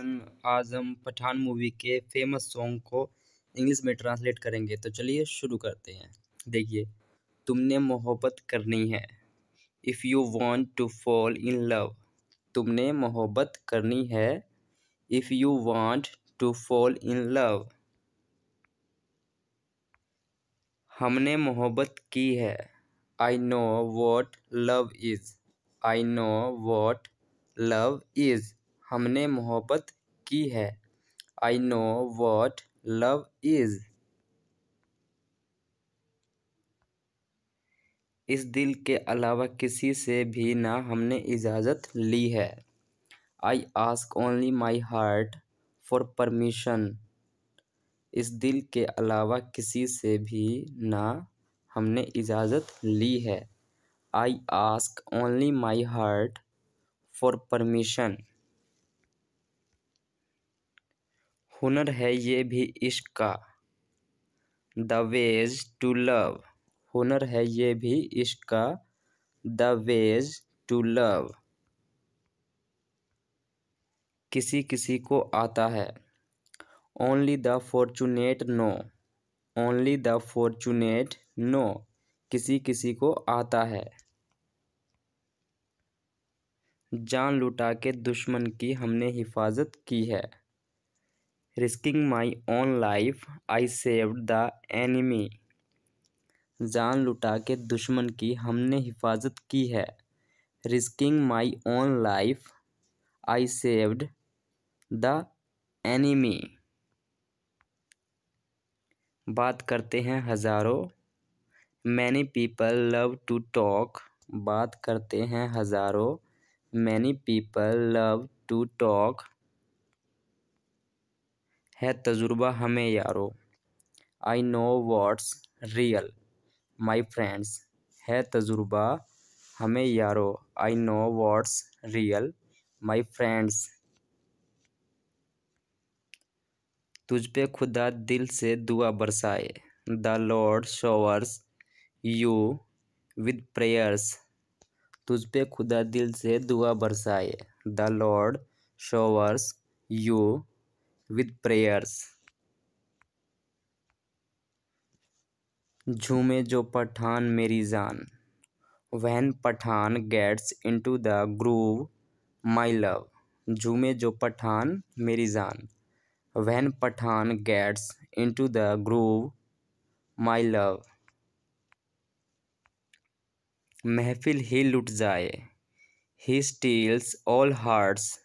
आजम Pathaan movie के famous song को English में ट्रांसलेट करेंगे तो चलिए शुरू करते हैं देखिए तुमने मोहब्बत करनी है if you want to fall in love तुमने मोहब्बत करनी है if you want to fall in love हमने मोहब्बत की है I know what love is I know what love is हमने मोहब्बत की है I know what love is इस दिल के अलावा किसी से भी ना हमने इजाज़त ली है I ask only my heart for permission इस दिल के अलावा किसी से भी ना हमने इजाज़त ली है I ask only my heart for permission हुनर है ये भी इश्क का द वेज टू लव हुनर है ये भी इश्क का द वेज टू लव किसी किसी को आता है only the fortunate know only the fortunate know किसी किसी को आता है जान लुटा के दुश्मन की हमने हिफाजत की है risking my own life I saved the enemy जान लुटा के दुश्मन की हमने हिफाजत की है risking my own life I saved the enemy बात करते हैं हज़ारों many people love to talk बात करते हैं हज़ारों many people love to talk है तजुर्बा हमें यारो I know what's real my friends है तजुर्बा हमें यारो I know what's real my friends तुझ पे खुदा दिल से दुआ बरसाए the lord showers you with prayers तुझ पे खुदा दिल से दुआ बरसाए the lord showers you with prayers झूमे जो पठान मेरी जान when Pathaan gets into the groove my love झूमे जो पठान मेरी जान when Pathaan gets into the groove my love महफिल ही लुट जाए he steals all hearts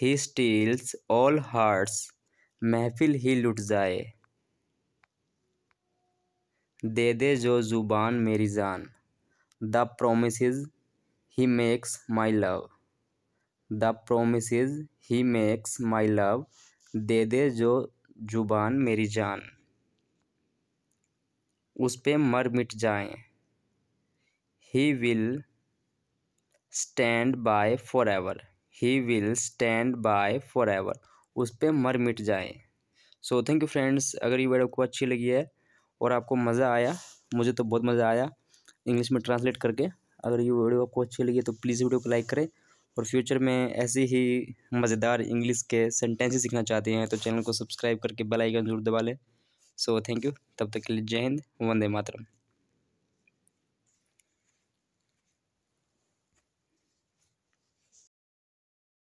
he steals all hearts महफिल ही लुट जाए दे दे जो जुबान मेरी जान the promise he makes my love the promise he makes my love दे दे जो जुबान मेरी जान उस पे मर मिट जाएं he will stand by forever he will stand by forever उस पर मर मिट जाए सो थैंक यू फ्रेंड्स अगर ये वीडियो आपको अच्छी लगी है और आपको मज़ा आया मुझे तो बहुत मज़ा आया इंग्लिश में ट्रांसलेट करके अगर ये वीडियो आपको अच्छी लगी है तो प्लीज़ वीडियो को लाइक करें और फ्यूचर में ऐसे ही मज़ेदार इंग्लिश के सेंटेंसेस सीखना चाहते हैं तो चैनल को सब्सक्राइब करके बेल आइकन जरूर दबा लें सो थैंक यू तब तक के लिए जय हिंद वंदे मातरम